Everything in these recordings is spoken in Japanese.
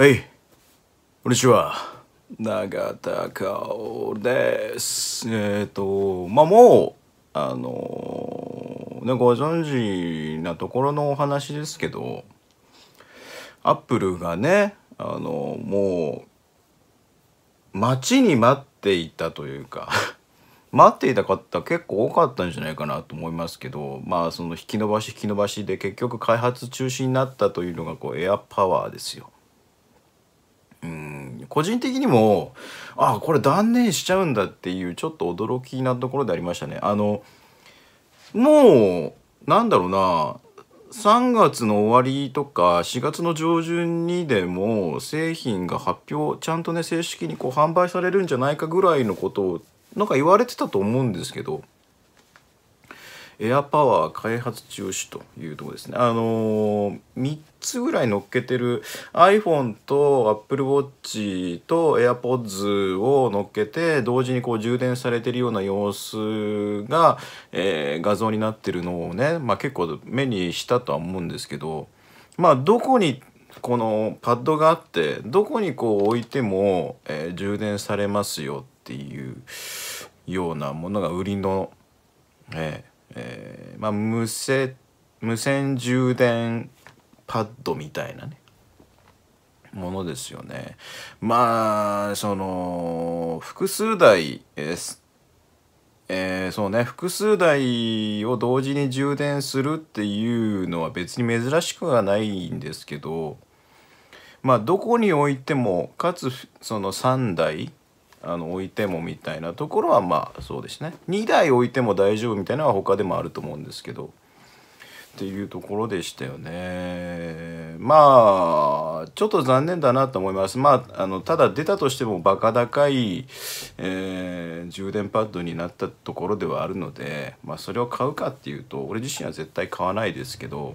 はい、こんにちは。永田薫です。えっ、ー、と、まあ、もう、あのー、ね、ご存知なところのお話ですけど、アップルがね、あのー、もう、待ちに待っていたというか 待っていた方結構多かったんじゃないかなと思いますけど、まあ、その引き延ばし引き延ばしで結局開発中止になったというのが、こう、エアパワーですよ。個人的にもあこれ断念しちゃうんだっていうちょっと驚きなところでありましたね。あのもうなんだろうな3月の終わりとか4月の上旬にでも製品が発表ちゃんとね正式にこう販売されるんじゃないかぐらいのことをなんか言われてたと思うんですけどエアパワー開発中止というとこですね。あのー、3つぐらい乗っけてる iPhone と Apple Watch と AirPods を乗っけて同時にこう充電されてるような様子が、えー、画像になってるのをね、まあ、結構目にしたとは思うんですけど、まあ、どこにこのパッドがあってどこにこう置いても、えー、充電されますよっていうようなものが売りの、えー、まあ、無線無線充電パッドみたいなねものですよね。まあその複数台です。えー、そうね複数台を同時に充電するっていうのは別に珍しくはないんですけどまあどこに置いてもかつその3台あの置いてもみたいなところはまあそうですね2台置いても大丈夫みたいなのは他でもあると思うんですけどっていうところでしたよねまあちょっと残念だなと思いますまああのただ出たとしてもバカ高い、えー、充電パッドになったところではあるのでまあそれを買うかっていうと俺自身は絶対買わないですけど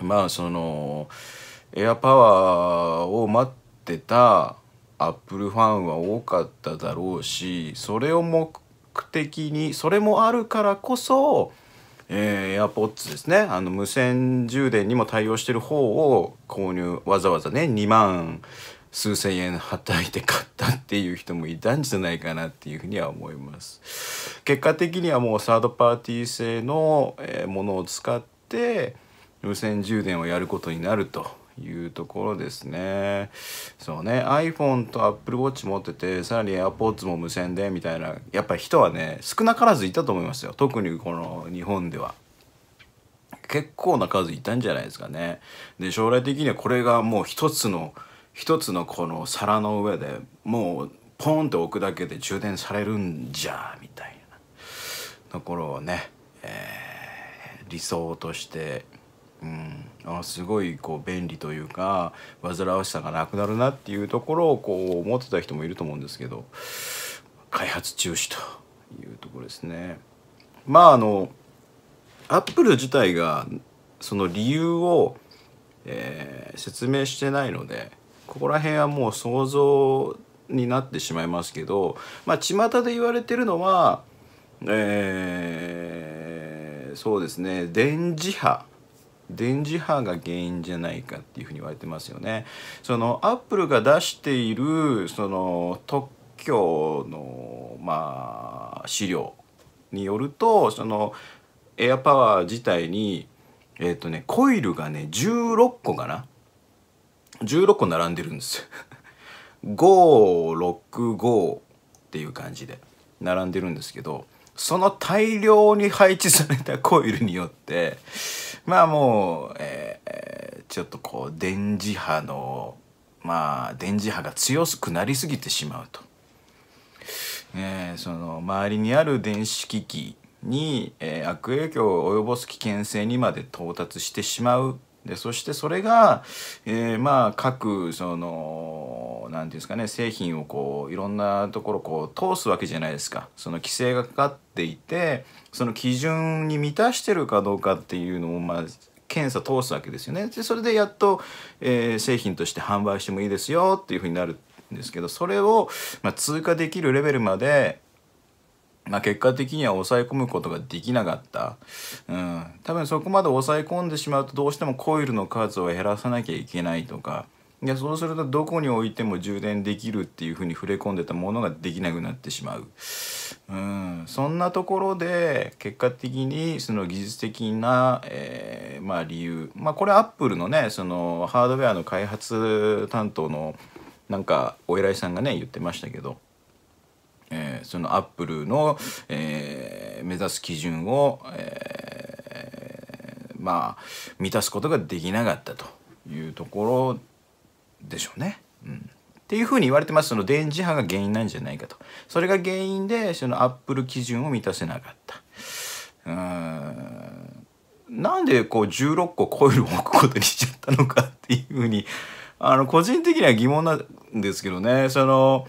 まあそのエアパワーを待ってたアップルファンは多かっただろうしそれを目的にそれもあるからこそ、えー、AirPods ですねあの無線充電にも対応してる方を購入わざわざね2万数千円はたいて買ったっていう人もいたんじゃないかなっていうふうには思います結果的にはもうサードパーティー製のものを使って無線充電をやることになるというところですね。そうね、iPhone と Apple Watch 持ってて、さらに AirPods も無線でみたいな、やっぱり人はね、少なからずいたと思いますよ。特にこの日本では。結構な数いたんじゃないですかね。で、将来的にはこれがもう一つの、一つのこの皿の上でもうポンって置くだけで充電されるんじゃ、みたいなところをね、えー、理想としてうん、あすごいこう便利というか煩わしさがなくなるなっていうところをこう思ってた人もいると思うんですけど開発中止というところですね。まああのアップル自体がその理由を、えー、説明してないのでここら辺はもう想像になってしまいますけどまあ巷で言われてるのは、えー、そうですね電磁波電磁波が原因じゃないかっていうふうに言われてますよね。そのアップルが出しているその特許のまあ資料によるとそのエアパワー自体にえっ、ー、とねコイルがね16個かな16個並んでるんですよ。565 っていう感じで並んでるんですけどその大量に配置されたコイルによってまあもう、えー、ちょっとこう電磁波のまあ電磁波が強くなりすぎてしまうと。ね、その周りにある電子機器に、えー、悪影響を及ぼす危険性にまで到達してしまうでそしてそれが、えー、まあ各その何て言うんですかね製品をこういろんなところこう通すわけじゃないですかその規制がかかっていてその基準に満たしてるかどうかっていうのをまあ検査通すわけですよねでそれでやっと、えー、製品として販売してもいいですよっていうふうになるんですけどそれを、まあ、通過できるレベルまでまあ、結果的には抑え込むことができなかった。うん。多分そこまで抑え込んでしまうとどうしてもコイルの数を減らさなきゃいけないとか、いやそうするとどこに置いても充電できるっていう風に触れ込んでたものができなくなってしまう。うん。そんなところで、結果的にその技術的な、えー、まあ理由。まあこれアップルのね、そのハードウェアの開発担当のなんかお偉いさんがね、言ってましたけど、そのアップルの、えー、目指す基準を、えー、まあ満たすことができなかったというところでしょうね。うんっていうふうに言われてますその電磁波が原因なんじゃないかとそれが原因でそのアップル基準を満たせなかったうんなんでこう16個コイルを置くことにしちゃったのかっていうふうにあの個人的には疑問なんですけどねその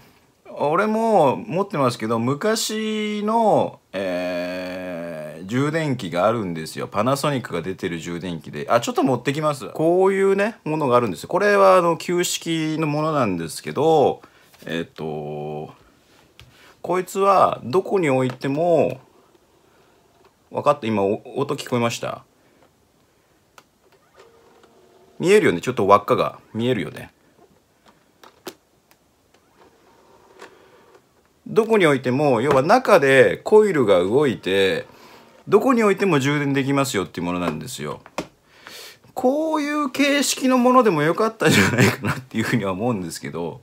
俺も持ってますけど昔の、えー、充電器があるんですよパナソニックが出てる充電器であちょっと持ってきますこういうねものがあるんですよこれはあの旧式のものなんですけどえっ、とこいつはどこに置いても分かった今音聞こえました見えるよねちょっと輪っかが見えるよねどこに置いても要は中でコイルが動いてどこに置いても充電できますよっていうものなんですよ。こういう形式のものでもよかったんじゃないかなっていうふうには思うんですけど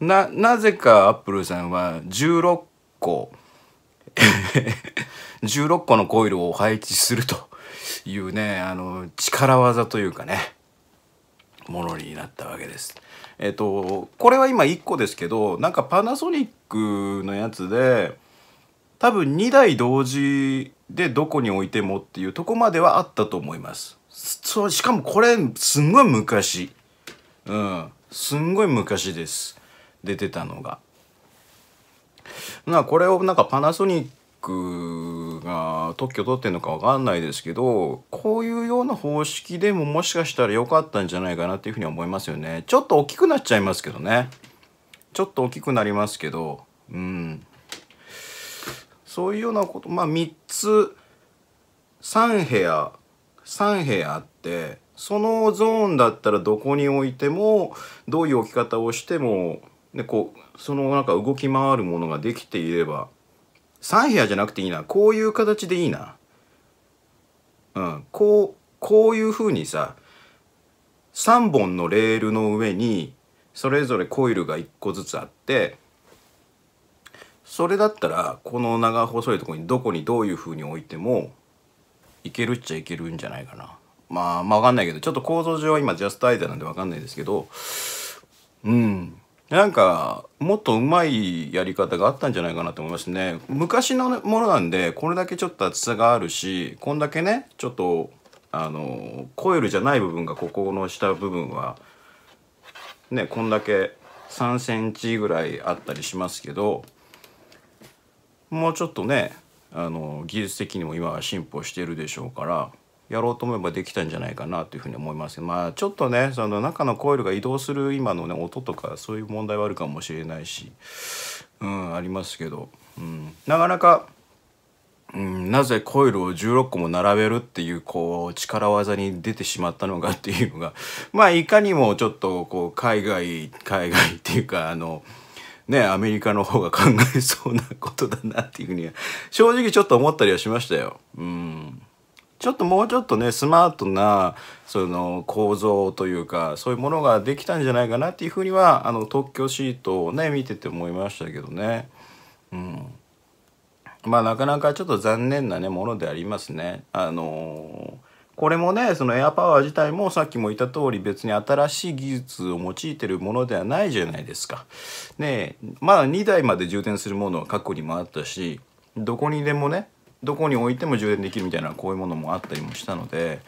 ななぜかアップルさんは16個16個のコイルを配置するというねあの力技というかねものになったわけです。えっと、これは今1個ですけど、なんかパナソニックのやつで、多分2台同時でどこに置いてもっていうとこまではあったと思います。そう、しかもこれ、すんごい昔。うん。すんごい昔です。出てたのが。なこれをなんかパナソニックックが特許取ってんのかわかんないですけど、こういうような方式でももしかしたら良かったんじゃないかなっていうふうに思いますよね。ちょっと大きくなっちゃいますけどね。ちょっと大きくなりますけど、うん。そういうようなこと、まあ3つ、3部屋、3部屋あって、そのゾーンだったらどこに置いても、どういう置き方をしても、でこうそのなんか動き回るものができていれば3部屋じゃなくていいな。こういう形でいいな。うん。こう、こういう風にさ、3本のレールの上に、それぞれコイルが1個ずつあって、それだったら、この長細いとこにどこにどういう風に置いても、いけるっちゃいけるんじゃないかな。まあ、まあ、わかんないけど、ちょっと構造上は今ジャストアイデアなんでわかんないですけど、うん。なんかもっとうまいやり方があったんじゃないかなと思いますね昔のものなんでこれだけちょっと厚さがあるしこんだけねちょっとあのコイルじゃない部分がここの下部分はねこんだけ3センチぐらいあったりしますけどもうちょっとねあの技術的にも今は進歩してるでしょうからやろうと思えばできたんじゃないかなというふうに思いますまあちょっとねその中のコイルが移動する今のね音とかそういう問題はあるかもしれないしうんありますけど、うん、なかなか、うん、なぜコイルを16個も並べるっていうこう力技に出てしまったのかっていうのが まあいかにもちょっとこう海外海外っていうかあのね、アメリカの方が考えそうなことだなっていうふうに正直ちょっと思ったりはしましたよ。うんちょっともうちょっとねスマートなその構造というかそういうものができたんじゃないかなっていうふうにはあの特許シートをね見てて思いましたけどね。うん、まあなかなかちょっと残念なねものでありますね。あのー、これもねそのエアパワー自体もさっきも言った通り別に新しい技術を用いてるものではないじゃないですか。ねまあ2台まで充電するものは過去にもあったしどこにでもねどこに置いても充電できるみたいなこういうものもあったりもしたので、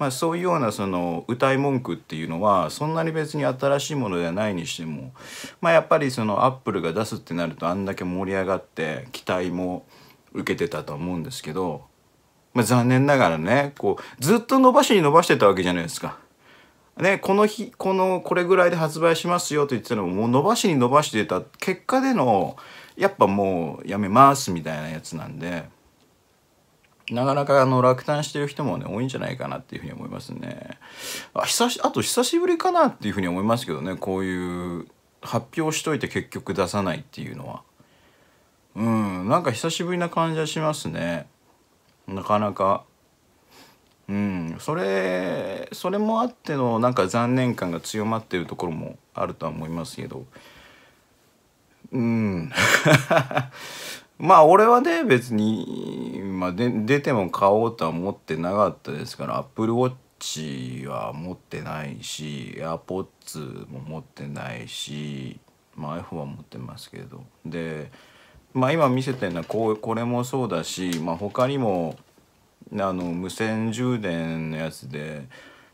まあ、そういうようなその歌い文句っていうのはそんなに別に新しいものではないにしても、まあ、やっぱりそのアップルが出すってなるとあんだけ盛り上がって期待も受けてたと思うんですけど、まあ、残念ながらねこうずっと伸ばしに伸ばしてたわけじゃないですか。ね、この日このこれぐらいで発売しますよと言ってたのももう伸ばしに伸ばしてた結果でのやっぱもうやめますみたいなやつなんで。なかなかあの落胆してる人もね多いんじゃないかなっていうふうに思いますね。あ久しあと久しぶりかなっていうふうに思いますけどねこういう発表しといて結局出さないっていうのは。うんなんか久しぶりな感じはしますね。なかなか。うんそれそれもあってのなんか残念感が強まってるところもあるとは思いますけど。うんまあ俺はね別に、まあ、で出ても買おうとは思ってなかったですから Apple Watch は持ってないし AirPods も持ってないし、まあ、iPhone は持ってますけどで、まあ、今見せてるのはこうこれもそうだし、まあ、他にもあの無線充電のやつで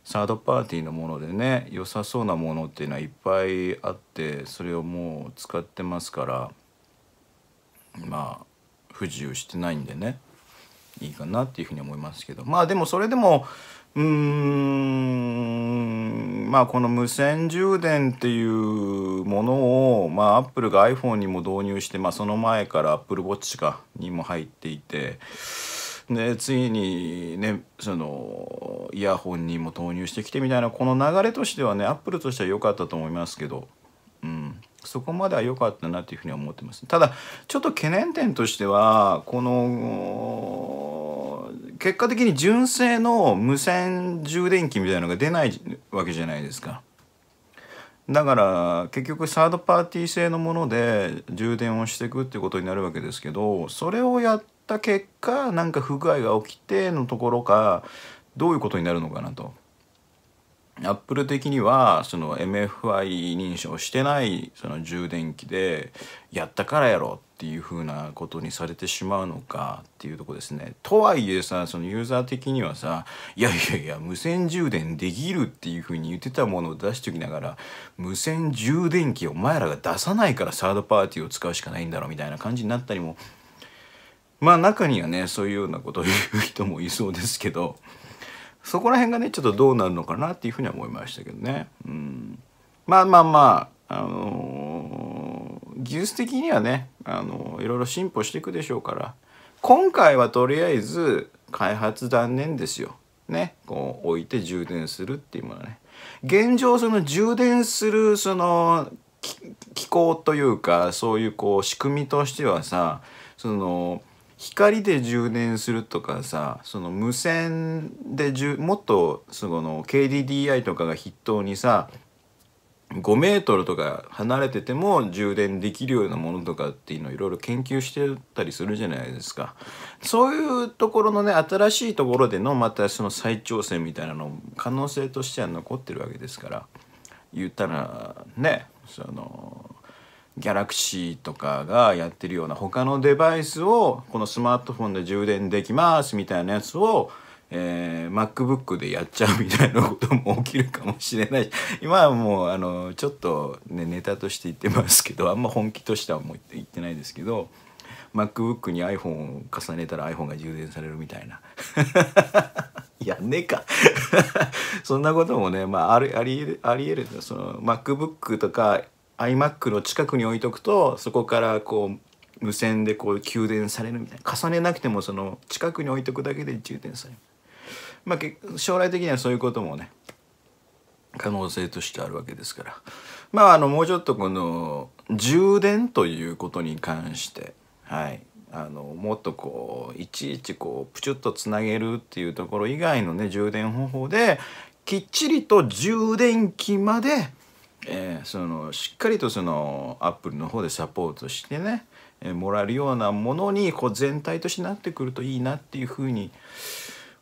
サードパーティーのものでね良さそうなものっていうのはいっぱいあってそれをもう使ってますから。まあ不自由してないんでねいいかなっていうふうに思いますけどまあでもそれでもうーんまあこの無線充電っていうものをまあアップルが iPhone にも導入して、まあ、その前から AppleWatch かにも入っていてでついにねそのイヤホンにも投入してきてみたいなこの流れとしてはねアップルとしては良かったと思いますけど。そこまでは良かったなというふうに思ってます。ただ、ちょっと懸念点としては、この、結果的に純正の無線充電器みたいなのが出ないわけじゃないですか。だから結局サードパーティー製のもので充電をしていくっていうことになるわけですけどそれをやった結果なんか不具合が起きてのところかどういうことになるのかなとアップル的にはその MFI 認証してないその充電器でやったからやろっていう風なことにされてしまうのかっていうとこですね。とはいえさそのユーザー的にはさ「いやいやいや無線充電できる」っていう風に言ってたものを出しときながら無線充電器お前らが出さないからサードパーティーを使うしかないんだろみたいな感じになったりもまあ中にはねそういうようなことを言う人もいそうですけど。そこら辺がねちょっとどうなるのかなっていうふうには思いましたけどね。うん、まあまあまあ、あのー、技術的にはね、あのー、いろいろ進歩していくでしょうから今回はとりあえず開発断念ですよ。ね、こう置いて充電するっていうものね。現状その充電するその機構というかそういうこう仕組みとしてはさその光で充電するとかさその無線でもっとその KDDI とかが筆頭にさ5メートルとか離れてても充電できるようなものとかっていうのをいろいろ研究してたりするじゃないですかそういうところのね新しいところでのまたその再挑戦みたいなの可能性としては残ってるわけですから言ったらねそのギャラクシーとかがやってるような他のデバイスをこのスマートフォンで充電できますみたいなやつをえー、MacBook でやっちゃうみたいなことも起きるかもしれないし今はもうあのちょっと、ね、ネタとして言ってますけどあんま本気としてはもう言ってないですけど MacBook に iPhone を重ねたら iPhone が充電されるみたいな やんねえか そんなこともね、まあ、ありありありえるその MacBook とか iMac の近くに置いとくとそこからこう無線でこう給電されるみたいな重ねなくてもその近くに置いとくだけで充電される、まあ、将来的にはそういうこともね可能性としてあるわけですからまああのもうちょっとこの充電ということに関してはいあのもっとこういちいちこうプチュッとつなげるっていうところ以外のね充電方法できっちりと充電器までえー、そのしっかりとそのアップルの方でサポートしてね、えー、もらえるようなものにこう全体としてなってくるといいなっていうふうに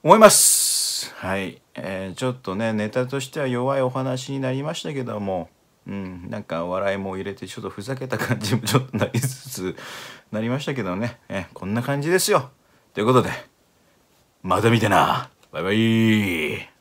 思います。はい、えー、ちょっとねネタとしては弱いお話になりましたけども、うん、なんか笑いも入れてちょっとふざけた感じもちょっとなりつつなりましたけどね、えこんな感じですよ。ということでまた見てなバイバイ